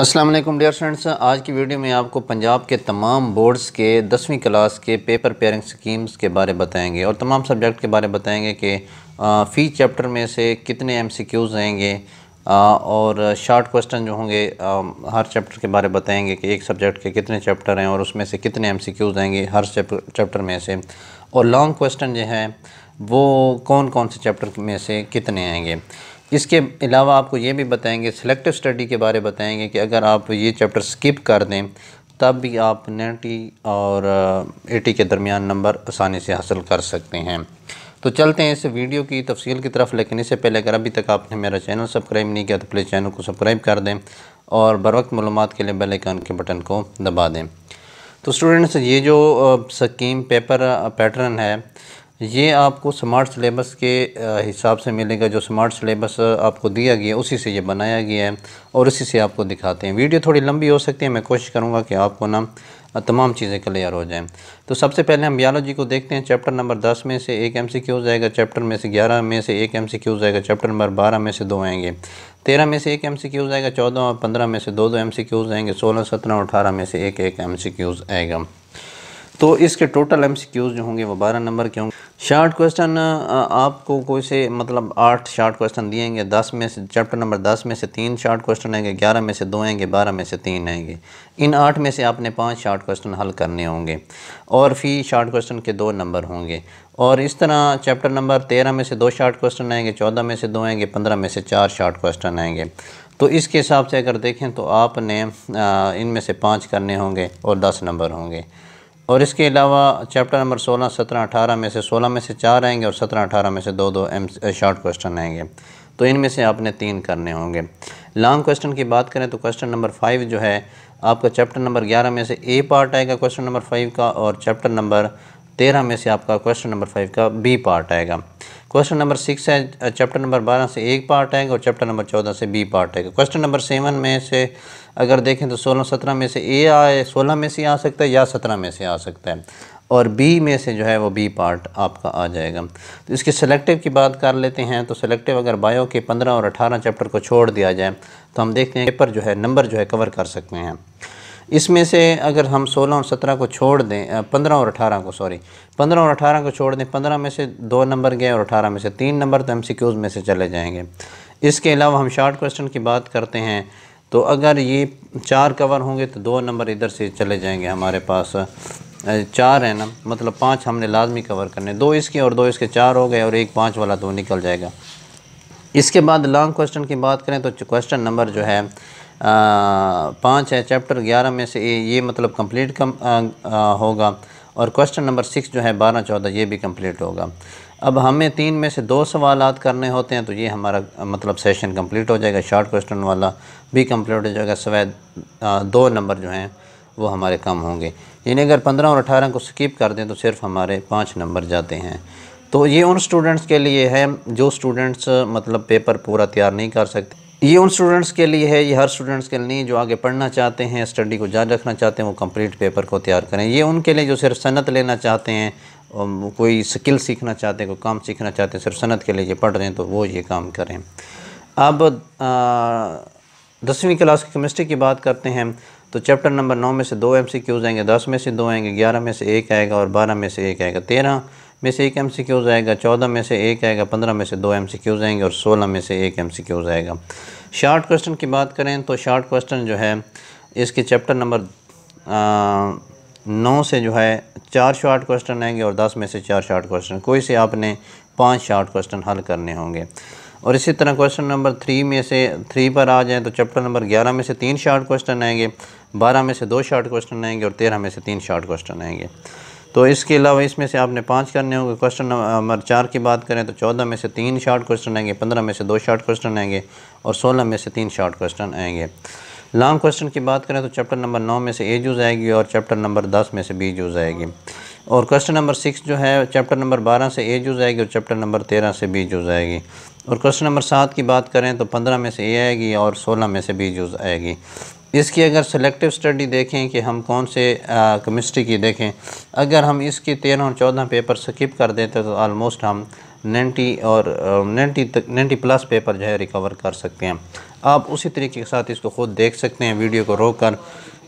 अस्सलाम वालेकुम dear friends आज की वीडियो में आपको पंजाब के तमाम बोर्ड्स के दसवीं क्लास के पेपर पेयरिंग स्कीम्स के बारे बताएंगे और तमाम सब्जेक्ट के बारे बताएंगे कि फ़ी चैप्टर में से कितने एम सी क्यूज़ रहेंगे और शार्ट क्वेश्चन जो होंगे हर चैप्टर के बारे बताएंगे कि एक सब्जेक्ट के कितने चैप्टर हैं और उसमें से कितने एम सी क्यूज़ आएंगे हर चैप्टर में से और लॉन्ग क्वेश्चन जो हैं वो कौन कौन से चैप्टर में से कितने आएंगे इसके अलावा आपको ये भी बताएंगे सेलेक्टिव स्टडी के बारे बताएंगे कि अगर आप ये चैप्टर स्किप कर दें तब भी आप नाइन्टी और एटी uh, के दरमियान नंबर आसानी से हासिल कर सकते हैं तो चलते हैं इस वीडियो की तफसील की तरफ लेकिन इससे पहले अगर अभी तक आपने मेरा चैनल सब्सक्राइब नहीं किया तो प्लीज़ चैनल को सब्सक्राइब कर दें और बर वक्त मालूम के लिए बेल आइकन के बटन को दबा दें तो स्टूडेंट्स ये जो स्कीम पेपर पैटर्न है ये आपको स्मार्ट सिलेबस के हिसाब से मिलेगा जो स्मार्ट सिलेबस आपको दिया गया है उसी से ये बनाया गया है और उसी से आपको दिखाते हैं वीडियो थोड़ी लंबी हो सकती है मैं कोशिश करूँगा कि आपको ना तमाम चीज़ें क्लियर हो जाएं तो सबसे पहले हम बियालोजी को देखते हैं चैप्टर नंबर दस में से एक एम सी क्यूज़ आएगा चैप्टर में से ग्यारह में से एक एम सी क्यूज़ आएगा चैप्टर नंबर बारह में से दो आएंगे तेरह में से एक एम सी क्यूज़ आएगा चौदह और पंद्रह में से दो दो एम सी क्यूज़ आएंगे सोलह सत्रह और अठारह में से एक एक एम सी क्यूज़ आएगा तो इसके टोटल एम सी क्यूज़ जो होंगे वो बारह नंबर के होंगे शार्ट क्वेश्चन uh, आपको कोई से मतलब आठ शार्ट क्वेश्चन दिएंगे दस में से चैप्टर नंबर दस में से तीन शार्ट क्वेश्चन आएंगे ग्यारह में से दो आएंगे बारह में से तीन आएंगे इन आठ में से आपने पांच शार्ट क्वेश्चन हल करने होंगे और फी शार्ट क्वेश्चन के दो नंबर होंगे और इस तरह चैप्टर नंबर तेरह में से दो शार्ट क्वेश्चन आएंगे चौदह में से दो आएंगे पंद्रह में से चार शार्ट क्वेश्चन आएंगे तो इसके हिसाब से अगर देखें तो आपने uh, इनमें से पाँच करने होंगे और दस नंबर होंगे और इसके अलावा चैप्टर नंबर 16, 17, 18 में से 16 में से चार आएंगे और 17, 18 में से दो दो एम शॉर्ट क्वेश्चन आएंगे तो इनमें से आपने तीन करने होंगे लॉन्ग क्वेश्चन की बात करें तो क्वेश्चन नंबर फाइव जो है आपका चैप्टर नंबर ग्यारह में से ए पार्ट आएगा क्वेश्चन नंबर फाइव का और चैप्टर नंबर तेरह में से आपका क्वेश्चन नंबर फाइव का बी पार्ट आएगा क्वेश्चन नंबर सिक्स है चैप्टर नंबर बारह से एक पार्ट है और चैप्टर नंबर चौदह से बी पार्ट है क्वेश्चन नंबर सेवन में से अगर देखें तो सोलह सत्रह में से ए आए सोलह में से आ सकता है या सत्रह में से आ सकता है और बी में से जो है वो बी पार्ट आपका आ जाएगा तो इसके सेलेक्टिव की बात कर लेते हैं तो सेलेक्टिव अगर बायो के पंद्रह और अठारह चैप्टर को छोड़ दिया जाए तो हम देखते हैं पेपर जो है नंबर जो है कवर कर सकते हैं इसमें से अगर हम 16 और 17 को छोड़ दें 15 और 18 को सॉरी 15 और 18 को छोड़ दें 15 में से दो नंबर गए और 18 में से तीन नंबर तो एम में से चले जाएंगे इसके अलावा हम शॉर्ट क्वेश्चन की बात करते हैं तो अगर ये चार कवर होंगे तो दो नंबर इधर से चले जाएंगे हमारे पास चार है ना मतलब पाँच हमने लाजमी कवर करने दो इसके और दो इसके चार हो गए और एक पाँच वाला दो निकल जाएगा इसके बाद लॉन्ग क्वेश्चन की बात करें तो क्वेश्चन नंबर जो है पाँच है चैप्टर ग्यारह में से ये मतलब कम्प्लीट कम आ, आ, होगा और क्वेश्चन नंबर सिक्स जो है बारह चौदह ये भी कम्प्लीट होगा अब हमें तीन में से दो सवाल करने होते हैं तो ये हमारा मतलब सेशन कम्प्लीट हो जाएगा शॉर्ट क्वेश्चन वाला भी कम्प्लीट हो जाएगा सवैद दो नंबर जो हैं वो हमारे कम होंगे यानी अगर पंद्रह और अठारह को स्किप कर दें तो सिर्फ हमारे पाँच नंबर जाते हैं तो ये उन स्टूडेंट्स के लिए है जो स्टूडेंट्स मतलब पेपर पूरा तैयार नहीं कर सकते ये उन स्टूडेंट्स के लिए है ये हर स्टूडेंट्स के लिए जो आगे पढ़ना चाहते हैं स्टडी को जारी रखना चाहते हैं वो कंप्लीट पेपर को तैयार करें ये उनके लिए जो सिर्फ सनत लेना चाहते हैं कोई स्किल सीखना चाहते हैं कोई काम सीखना चाहते हैं सिर्फ सनत के लिए ये पढ़ रहे हैं तो वो ये काम करें अब दसवीं क्लास की केमिस्ट्री की बात करते हैं तो चैप्टर नंबर नौ में से दो एम सी आएंगे दस में से दो आएंगे ग्यारह में से एक आएगा और बारह में से एक आएगा तेरह में से एक एम सी आएगा चौदह में से एक आएगा पंद्रह में से दो एम सी आएंगे और सोलह में से एक एम सी आएगा शार्ट क्वेश्चन की बात करें तो शार्ट क्वेश्चन जो है इसके चैप्टर नंबर नौ से जो है चार शार्ट क्वेश्चन आएंगे और दस में से चार शार्ट क्वेश्चन कोई से आपने पांच शार्ट क्वेश्चन हल करने होंगे और इसी तरह क्वेश्चन नंबर थ्री में से थ्री पर आ जाएँ तो चैप्टर नंबर ग्यारह में से तीन शार्ट क्वेश्चन आएंगे बारह में से दो शार्ट क्वेश्चन आएंगे और तेरह में से तीन शार्ट क्वेश्चन आएंगे तो इसके अलावा इसमें से आपने पाँच करने होंगे क्वेश्चन नंबर चार की बात करें तो चौदह में से तीन शार्ट क्वेश्चन आएंगे पंद्रह में से दो शार्ट क्वेश्चन आएंगे और सोलह में से तीन शॉर्ट क्वेश्चन आएंगे लॉन्ग क्वेश्चन की बात करें तो चैप्टर नंबर नौ में से ए जूज आएगी और चैप्टर नंबर दस में से बी जूज आएगी और क्वेश्चन नंबर सिक्स जो है चैप्टर नंबर बारह से ए जूज आएगी और चैप्टर नंबर तेरह से बी जूज आएगी और क्वेश्चन नंबर सात की बात करें तो पंद्रह में से ए आएगी और सोलह में से बी जूज आएगी इसकी अगर सेलेक्टिव स्टडी देखें कि हम कौन से केमिस्ट्री की देखें अगर हम इसकी तेरह और चौदह पेपर स्किप कर देते तो आलमोस्ट हम नाइन्टी और नाइन्टी तक नाइन्टी प्लस पेपर जो है रिकवर कर सकते हैं आप उसी तरीके के साथ इसको ख़ुद देख सकते हैं वीडियो को रोक कर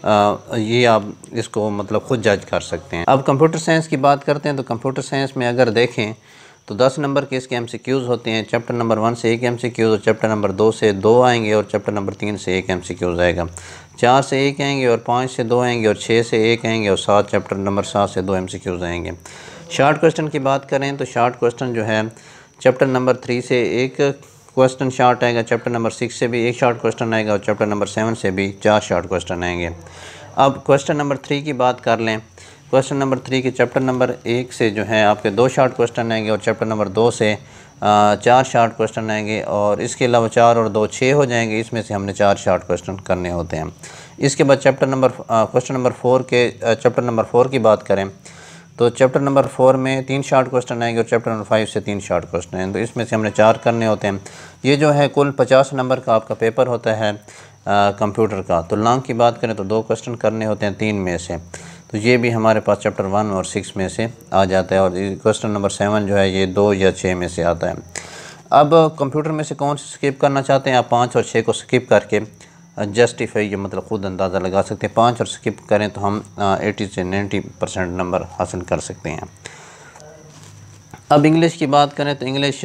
आ, ये आप इसको मतलब ख़ुद जज कर सकते हैं अब कंप्यूटर साइंस की बात करते हैं तो कंप्यूटर साइंस में अगर देखें तो दस नंबर के इसके एम होते हैं चैप्टर नंबर वन से एक एम और चैप्टर नंबर दो से दो आएंगे और चैप्टर नंबर तीन से एक एम आएगा चार से एक आएंगे और पाँच से दो आएंगे और छः से एक आएंगे और सात चैप्टर नंबर सात से दो एम आएंगे शार्ट क्वेश्चन की बात करें तो शार्ट क्वेश्चन जो है चैप्टर नंबर थ्री से एक क्वेश्चन शार्ट आएगा चैप्टर नंबर सिक्स से भी एक शार्ट क्वेश्चन आएगा और चैप्टर नंबर सेवन से भी चार शार्ट क्वेश्चन आएंगे अब क्वेश्चन नंबर थ्री की बात कर लें क्वेश्चन नंबर थ्री के चैप्टर नंबर एक से जो है आपके दो शार्ट क्वेश्चन आएंगे और चैप्टर नंबर दो से चार शार्ट क्वेश्चन आएंगे और इसके अलावा चार और दो छः हो जाएंगे इसमें से हमने चार शार्ट क्वेश्चन करने होते हैं इसके बाद chapter number question number four के चैप्टर नंबर फोर की बात करें तो चैप्टर नंबर फोर में तीन शार्ट क्वेश्चन आएंगे और चैप्टर नंबर फाइव से तीन शार्ट क्वेश्चन हैं तो इसमें से हमने चार करने होते हैं ये जो है कुल पचास नंबर का आपका पेपर होता है कंप्यूटर का तो लॉन्ग की बात करें तो दो क्वेश्चन करने होते हैं तीन में से तो ये भी हमारे पास चैप्टर वन और सिक्स में से आ जाता है और क्वेश्चन नंबर सेवन जो है ये दो या छः में से आता है अब कंप्यूटर में से कौन से स्किप करना चाहते हैं आप पाँच और छः को स्किप करके जस्टिफाई मतलब ख़ुद अंदाज़ा लगा सकते हैं पाँच और स्किप करें तो हम एटी से नाइन्टी परसेंट नंबर हासिल कर सकते हैं अब इंग्लिश की बात करें तो इंग्लिश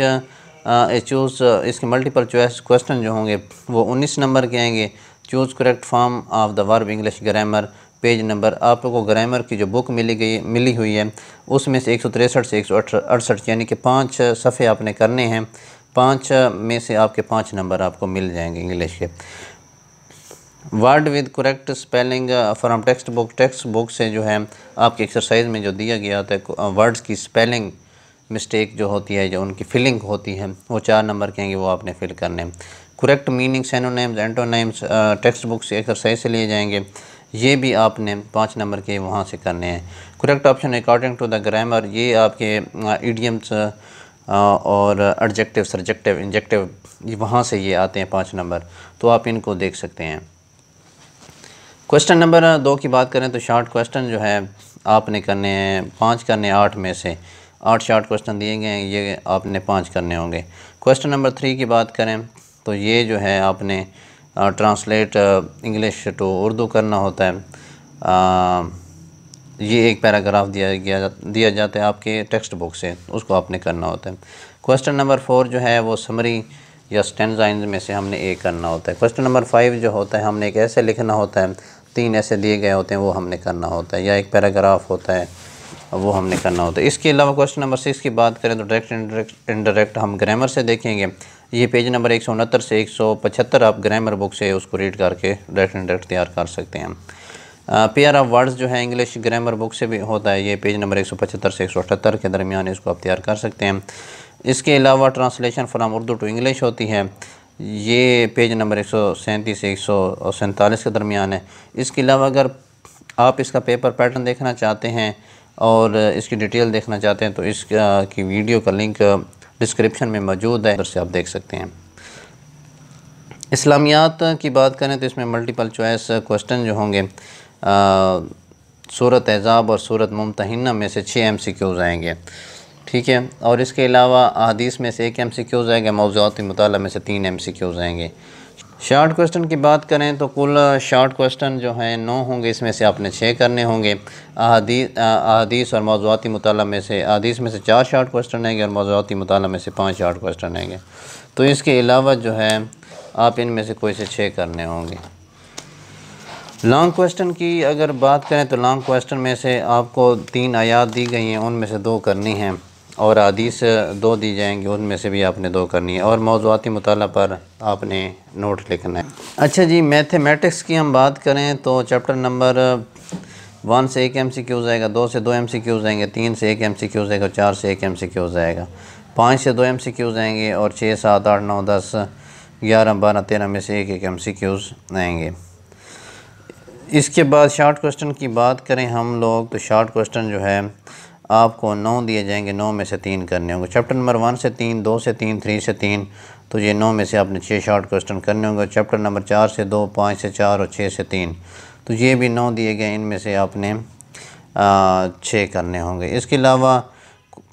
चूज़ इसके मल्टीपल चॉइस क्वेश्चन जो होंगे वो उन्नीस नंबर के आएंगे choose correct form of the verb English grammar page number आप लोगों को ग्रामर की जो बुक मिली गई मिली हुई है उसमें से एक सौ तिरसठ से एक सौ अड़सठ यानी कि पाँच सफ़े आपने करने हैं पाँच में से आपके पाँच नंबर आपको मिल जाएंगे इंग्लिश के word with correct spelling from text book text book से जो है आपकी एक्सरसाइज में जो दिया गया होता है वर्ड्स uh, की स्पेलिंग मिस्टेक जो होती है जो उनकी फिलिंग होती है वो चार नंबर कहेंगे वो आपने फिल करने correct meaning synonyms antonyms text book से एक्सरसाइज से लिए जाएंगे ये भी आपने पाँच नंबर के वहाँ से करने हैं correct option according to the grammar ये आपके ईडियम्स uh, uh, और एडजेक्टिव सरजेक्टिव इंजेक्टिव वहाँ से ये आते हैं पाँच नंबर तो आप इनको देख सकते हैं क्वेश्चन नंबर uh, दो की बात करें तो शार्ट क्वेश्चन जो है आपने करने हैं पाँच करने आठ में से आठ शार्ट क्वेश्चन दिए गए हैं ये आपने पाँच करने होंगे क्वेश्चन नंबर थ्री की बात करें तो ये जो है आपने ट्रांसलेट इंग्लिश टू उर्दू करना होता है आ, uh, ये एक पैराग्राफ दिया गया जा, दिया जाता है आपके टेक्स्ट बुक से उसको आपने करना होता है क्वेश्चन नंबर फोर जो है वो समरी या स्टैंड में से हमने एक करना होता है क्वेश्चन नंबर फाइव जो होता है हमने एक ऐसे लिखना होता है तीन ऐसे दिए गए होते हैं वो हमने करना होता है या एक पैराग्राफ होता है वो हमने करना होता है इसके अलावा क्वेश्चन नंबर सिक्स की बात करें तो डायरेक्ट इंडरेक्ट हम ग्रामर से देखेंगे ये पेज नंबर एक सौ उनहत्तर से एक सौ पचहत्तर आप ग्रामर बुक से उसको रीड करके डायरेक्ट इनडायरेक्ट तैयार कर सकते हैं पेयर ऑफ वर्ड्स जो है इंग्लिश ग्रामर बुक से भी होता है ये पेज नंबर एक सौ पचहत्तर से एक सौ अठहत्तर के दरमियान इसको आप तैयार कर सकते हैं इसके अलावा translation from Urdu to English होती है ये पेज नंबर एक सौ सैंतीस एक सौ सैंतालीस के दरमियान है इसके अलावा अगर आप इसका पेपर पैटर्न देखना चाहते हैं और इसकी डिटेल देखना चाहते हैं तो इसका की वीडियो का लिंक डिस्क्रिप्शन में मौजूद है उधर से आप देख सकते हैं इस्लामियात की बात करें तो इसमें मल्टीपल चॉइस क्वेश्चन जो होंगे सूरत एज़ाब और सूरत मुमतहना में से छः एम सी क्यूज़ आएँगे ठीक है और इसके अलावा अदीस में से एक एम सी क्यूज़ आएगा मौजूद मताल में से तीन एम सी क्यूज़ आएंगे शार्ट क्वेश्चन की बात करें तो कुल शार्ट क्वेश्चन जो हैं नौ होंगे इसमें से आपने छः करने होंगे अदीस और मौजूदी मताल में से अदीस में से चार शार्ट क्वेश्चन आएंगे और मौजूदी मताल में से पाँच शार्ट क्वेश्चन आएंगे तो इसके अलावा जो है आप इनमें से कोई से छः करने होंगे लॉन्ग क्वेश्चन की अगर बात करें तो लॉन्ग क्वेश्चन में से आपको तीन आयात दी गई हैं उनमें से दो करनी हैं और आदिश दो दी जाएंगी उनमें से भी आपने दो करनी है और मौजूदी मताल पर आपने नोट लिखना है अच्छा जी मैथमेटिक्स की हम बात करें तो चैप्टर नंबर वन से एक एम सी क्यूज़ आएगा दो से दो एम सी क्यूज़ आएंगे तीन से एक एम सी क्यूज़ आएगा चार से एक एम सी क्यूज़ आएगा पाँच से दो एम सी क्यूज़ आएंगे और छः सात आठ नौ दस ग्यारह बारह तेरह में से एक एक एम सी क्यूज़ आएंगे इसके बाद शार्ट क्वेश्चन की बात करें हम लोग तो शार्ट क्वेश्चन जो है आपको नौ दिए जाएंगे नौ में से तीन करने होंगे चैप्टर नंबर वन से तीन दो से तीन थ्री से तीन तो ये नौ में से आपने छः शॉर्ट क्वेश्चन करने होंगे चैप्टर नंबर चार से दो पाँच से चार और छः से तीन तो ये भी नौ दिए गए इनमें से आपने छः करने होंगे इसके अलावा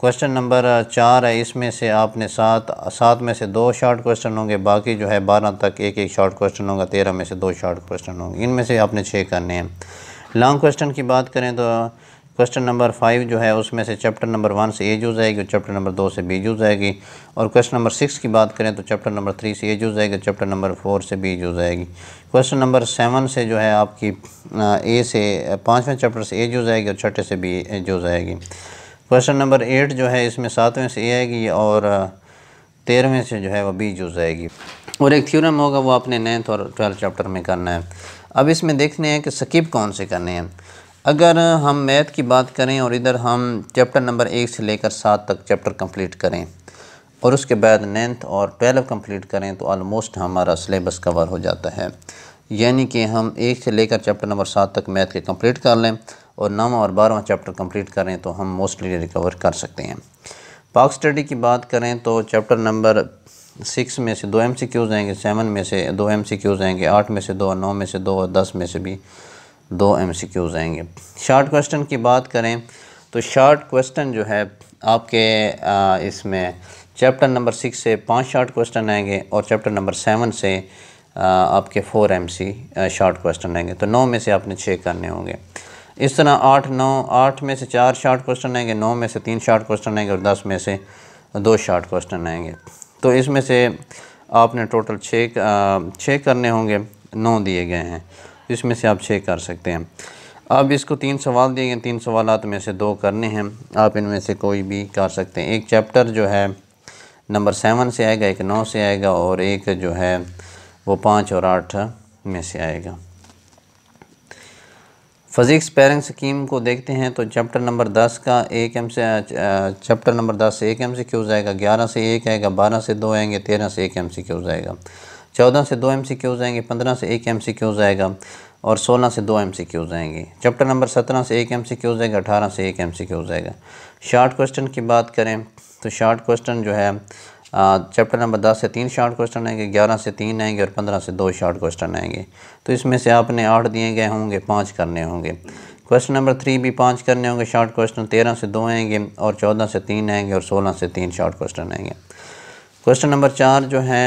क्वेश्चन नंबर चार है इसमें से आपने सात सात में से दो शॉर्ट क्वेश्चन होंगे बाकी जो है बारह तक एक एक शॉर्ट क्वेश्चन होगा तेरह में से दो शॉर्ट क्वेश्चन होंगे इनमें से आपने छः करने हैं लॉन्ग क्वेश्चन की बात करें तो क्वेश्चन नंबर फाइव जो है उसमें से चैप्टर नंबर वन से ए जूज आएगी और चैप्टर नंबर दो से बी जूज आएगी और क्वेश्चन नंबर सिक्स की बात करें तो चैप्टर नंबर थ्री से ए जूज आएगी और चैप्टर नंबर फोर से बी जूज आएगी क्वेश्चन नंबर सेवन से जो है आपकी ए से पाँचवें चैप्टर से ए जूज आएगी और छठे से बी जूज आएगी क्वेश्चन नंबर एट जो है इसमें सातवें से ए आएगी और तेरहवें से जो है वह बी जूज आएगी और एक थ्योरम होगा वो आपने नाइन्थ और ट्वेल्थ चैप्टर में करना है अब इसमें देखने हैं कि स्किप कौन से करने हैं अगर हम मैथ की बात करें और इधर हम चैप्टर नंबर एक से लेकर सात तक चैप्टर कंप्लीट करें और उसके बाद नाइन्थ और ट्वेल्व कंप्लीट करें तो आलमोस्ट हमारा सिलेबस कवर हो जाता है यानी कि हम एक से लेकर चैप्टर नंबर सात तक मैथ के कंप्लीट कर लें और नौवा और बारहवा चैप्टर कंप्लीट करें तो हम मोस्टली रिकवर कर सकते हैं पाक स्टडी की बात करें तो चैप्टर नंबर सिक्स में से दो एम सी क्यूज़ आएंगे सेवन में से दो एम सी क्यूज़ आएंगे आठ में से दो नौ में से दो और दस में से भी दो एम सी क्यूज़ आएंगे शार्ट क्वेश्चन की बात करें तो शार्ट क्वेश्चन जो है आपके इसमें चैप्टर नंबर सिक्स से पांच शार्ट क्वेश्चन आएंगे और चैप्टर नंबर सेवन से आपके four M C short question आएंगे तो नौ में से आपने छः करने होंगे इस तरह आठ नौ आठ में से चार शार्ट क्वेश्चन आएंगे नौ में से तीन शार्ट क्वेश्चन आएंगे और दस में से दो शार्ट क्वेश्चन आएंगे तो इसमें से आपने टोटल छः छः करने होंगे नौ दिए गए हैं इसमें से आप छः कर सकते हैं अब इसको तीन सवाल दिए गए तीन सवाल में से दो करने हैं आप इनमें से कोई भी कर सकते हैं एक चैप्टर जो है नंबर सेवन से आएगा एक नौ से आएगा और एक जो है वो पाँच और आठ में से आएगा फिज़िक्स पेरेंट स्कीम को देखते हैं तो चैप्टर नंबर दस का एक एम से चैप्टर नंबर दस से एक एम से क्यूज़ आएगा ग्यारह से एक आएगा बारह से दो आएंगे तेरह से एक एम से क्यूज़ आएगा चौदह से दो एम सी क्यूज़ आएंगे पंद्रह से एक एम सी क्यूज़ आएगा और सोलह से दो एम सी क्यूज़ आएंगे चैप्टर नंबर सत्रह से एक एम सी क्यूज़ आएगा अठारह से एक एम सी क्यूज़ आएगा शार्ट क्वेश्चन की बात करें तो शार्ट क्वेश्चन जो है चैप्टर नंबर दस से तीन शार्ट क्वेश्चन आएंगे ग्यारह से तीन आएंगे और पंद्रह से दो शार्ट क्वेश्चन आएंगे तो इसमें से आपने आठ दिए गए होंगे पाँच करने होंगे क्वेश्चन नंबर थ्री भी पाँच करने होंगे शार्ट क्वेश्चन तेरह से दो आएंगे और चौदह से तीन आएंगे और सोलह से तीन शार्ट क्वेश्चन आएंगे क्वेश्चन नंबर चार जो है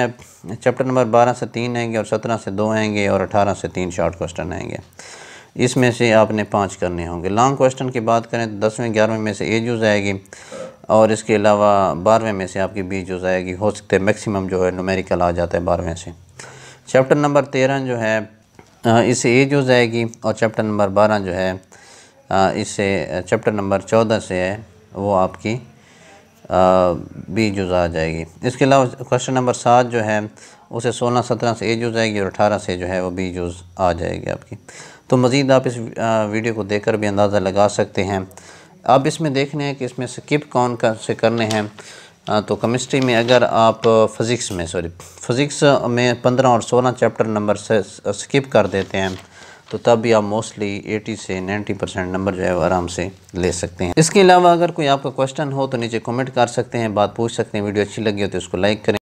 चैप्टर नंबर बारह से तीन आएंगे और सत्रह से दो आएंगे और अठारह से तीन शॉर्ट क्वेश्चन आएंगे इसमें से आपने पाँच करने होंगे लॉन्ग क्वेश्चन की बात करें तो दसवें ग्यारहवें में से ए जूज़ आएगी और इसके अलावा बारहवें में से आपकी बी जूज़ आएगी हो सकते हैं मैक्सिमम जो है नोमेरिकल आ जाता है बारहवें से चैप्टर नंबर तेरह जो है इससे ए जूज़ आएगी और चैप्टर नंबर बारह जो है इससे चैप्टर नंबर चौदह से है वो आपकी बी जुज़ आ जाएगी इसके अलावा क्वेश्चन नंबर सात जो है उसे सोलह सत्रह से ए जूज़ आएगी और अठारह से जो है वो बी जूज़ आ जाएगी आपकी तो मज़ीद आप इस वीडियो को देख कर भी अंदाज़ा लगा सकते हैं आप इसमें देखने हैं कि इसमें स्किप कौन कर से करने हैं तो केमिस्ट्री में अगर आप फ़िज़िक्स में सॉरी फ़िज़िक्स में पंद्रह और सोलह चैप्टर नंबर से स्किप कर देते हैं तो तब भी आप मोस्टली 80 से 90 परसेंट नंबर जो है वो आराम से ले सकते हैं इसके अलावा अगर कोई आपका क्वेश्चन हो तो नीचे कमेंट कर सकते हैं बात पूछ सकते हैं वीडियो अच्छी लगी हो तो उसको लाइक करें